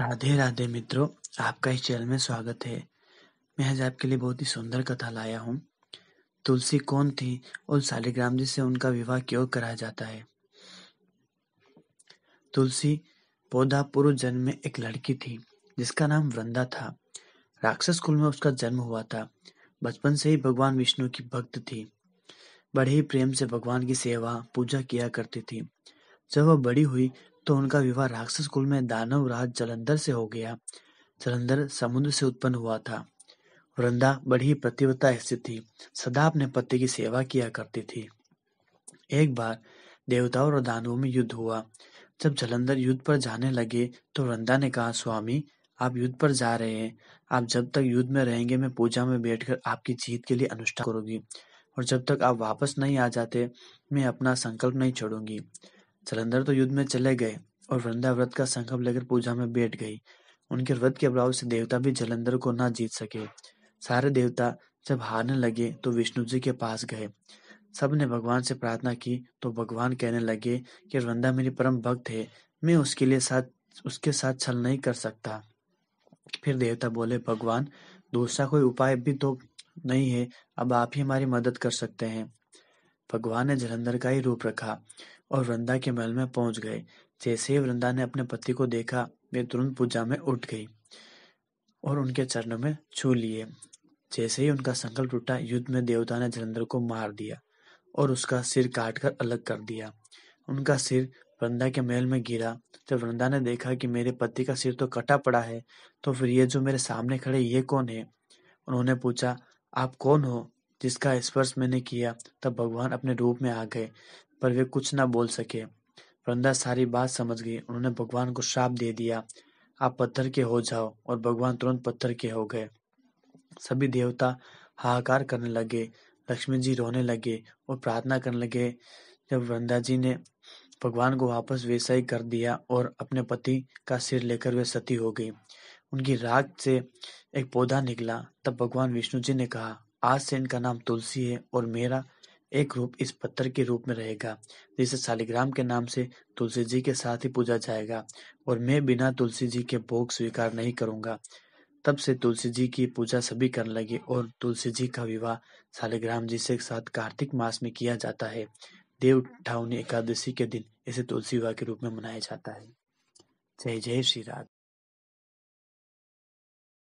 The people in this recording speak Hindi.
राधे राधे मित्रों आपका इस चैनल में स्वागत है मैं आज आपके लिए बहुत ही सुंदर कथा लाया हूँ तुलसी कौन थी और सालिग्राम जी से उनका विवाह क्यों कराया जाता है तुलसी पौधा पूर्व जन्म में एक लड़की थी जिसका नाम वृंदा था राक्षस कुल में उसका जन्म हुआ था बचपन से ही भगवान विष्णु की भक्त थी बड़े ही प्रेम से भगवान की सेवा पूजा किया करती थी जब वह बड़ी हुई तो उनका विवाह राक्षस कुल में दानव राज जलंधर से हो गया जलंधर समुद्र से उत्पन्न हुआ था वृंदा बड़ी प्रतिव्रता स्थित थी सदा अपने पति की सेवा किया करती थी एक बार देवताओं और दानवों में युद्ध हुआ जब जलंधर युद्ध पर जाने लगे तो वृंदा ने कहा स्वामी आप युद्ध पर जा रहे हैं आप जब तक युद्ध में रहेंगे मैं पूजा में बैठकर आपकी जीत के लिए अनुष्ठान करूंगी और जब तक आप वापस नहीं आ जाते मैं अपना संकल्प नहीं छोड़ूंगी जलंधर तो युद्ध में चले गए और वृंदा व्रत का संकल्प लेकर पूजा में बैठ गई उनके व्रत के अभाव से देवता भी जलंधर को ना जीत सके सारे देवता जब हारने लगे तो विष्णु जी के पास गए सब ने भगवान से प्रार्थना की तो भगवान कहने लगे कि वृंदा मेरी परम भक्त है मैं उसके लिए साथ उसके साथ छल नहीं कर सकता फिर देवता बोले भगवान दूसरा कोई उपाय भी तो नहीं है अब आप ही हमारी मदद कर सकते हैं भगवान ने जलंधर का ही रूप रखा और वृंदा के महल में पहुंच गए जैसे ही वृंदा ने अपने पति को देखा वे तुरंत पूजा में उठ गई और उनके चरणों में छू लिए जैसे ही उनका संकल्प टूटा युद्ध में देवता ने जलंधर को मार दिया और उसका सिर काट कर अलग कर दिया उनका सिर वृंदा के महल में गिरा जब तो वृंदा ने देखा कि मेरे पति का सिर तो कटा पड़ा है तो फिर ये जो मेरे सामने खड़े ये कौन है उन्होंने पूछा आप कौन हो जिसका स्पर्श मैंने किया तब भगवान अपने रूप में आ गए पर वे कुछ ना बोल सके वृंदा सारी बात समझ गई उन्होंने भगवान को श्राप दे दिया आप पत्थर के हो जाओ और भगवान तुरंत पत्थर के हो गए सभी देवता हाहाकार करने लगे लक्ष्मी जी रोने लगे और प्रार्थना करने लगे जब वृंदा जी ने भगवान को वापस वैसा ही कर दिया और अपने पति का सिर लेकर वे सती हो गई उनकी राग से एक पौधा निकला तब भगवान विष्णु जी ने कहा आज से इनका नाम तुलसी है और मेरा एक रूप इस पत्थर के रूप में रहेगा जिसे शालिग्राम के नाम से तुलसी जी के साथ ही पूजा जाएगा और मैं बिना तुलसी जी के भोग स्वीकार नहीं करूंगा तब से तुलसी जी की पूजा सभी करने लगे और तुलसी जी का विवाह शालिग्राम जी से साथ कार्तिक मास में किया जाता है देव ठावनी एकादशी के दिन इसे तुलसी विवाह के रूप में मनाया जाता है जय जय श्री राधे